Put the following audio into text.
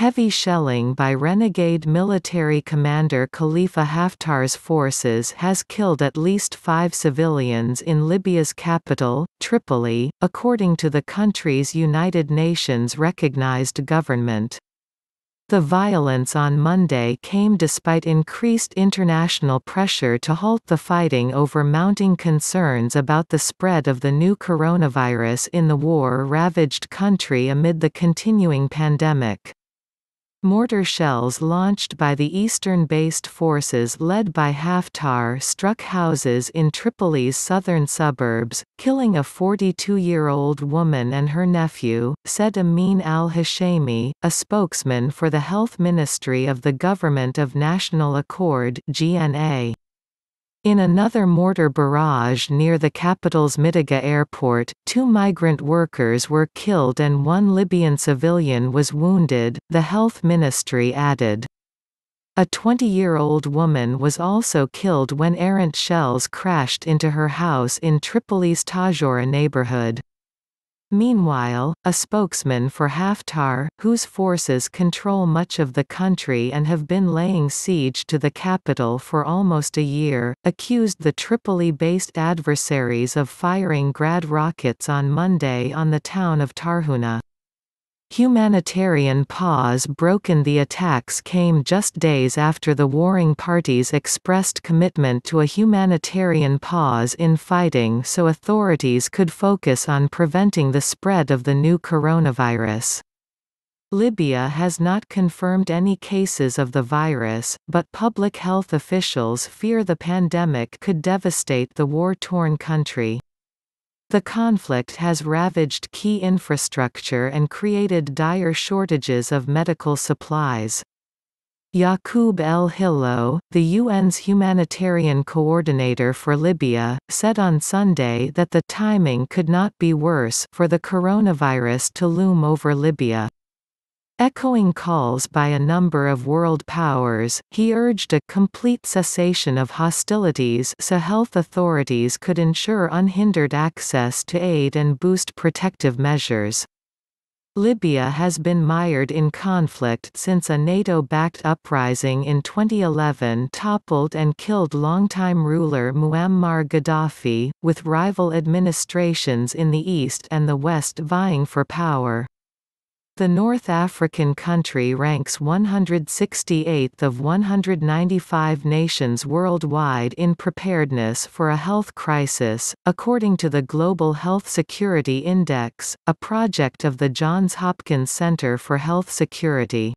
Heavy shelling by renegade military commander Khalifa Haftar's forces has killed at least five civilians in Libya's capital, Tripoli, according to the country's United Nations recognized government. The violence on Monday came despite increased international pressure to halt the fighting over mounting concerns about the spread of the new coronavirus in the war-ravaged country amid the continuing pandemic. Mortar shells launched by the eastern-based forces led by Haftar struck houses in Tripoli's southern suburbs, killing a 42-year-old woman and her nephew, said Amin al-Hashemi, a spokesman for the health ministry of the Government of National Accord GNA. In another mortar barrage near the capital's Mitiga airport, two migrant workers were killed and one Libyan civilian was wounded, the health ministry added. A 20-year-old woman was also killed when errant shells crashed into her house in Tripoli's Tajora neighborhood. Meanwhile, a spokesman for Haftar, whose forces control much of the country and have been laying siege to the capital for almost a year, accused the Tripoli-based adversaries of firing Grad rockets on Monday on the town of Tarhuna. Humanitarian pause broken The attacks came just days after the warring parties expressed commitment to a humanitarian pause in fighting so authorities could focus on preventing the spread of the new coronavirus. Libya has not confirmed any cases of the virus, but public health officials fear the pandemic could devastate the war-torn country. The conflict has ravaged key infrastructure and created dire shortages of medical supplies. Yaqub El Hillo, the UN's humanitarian coordinator for Libya, said on Sunday that the timing could not be worse for the coronavirus to loom over Libya. Echoing calls by a number of world powers, he urged a complete cessation of hostilities so health authorities could ensure unhindered access to aid and boost protective measures. Libya has been mired in conflict since a NATO-backed uprising in 2011 toppled and killed longtime ruler Muammar Gaddafi, with rival administrations in the east and the west vying for power. The North African country ranks 168th of 195 nations worldwide in preparedness for a health crisis, according to the Global Health Security Index, a project of the Johns Hopkins Center for Health Security.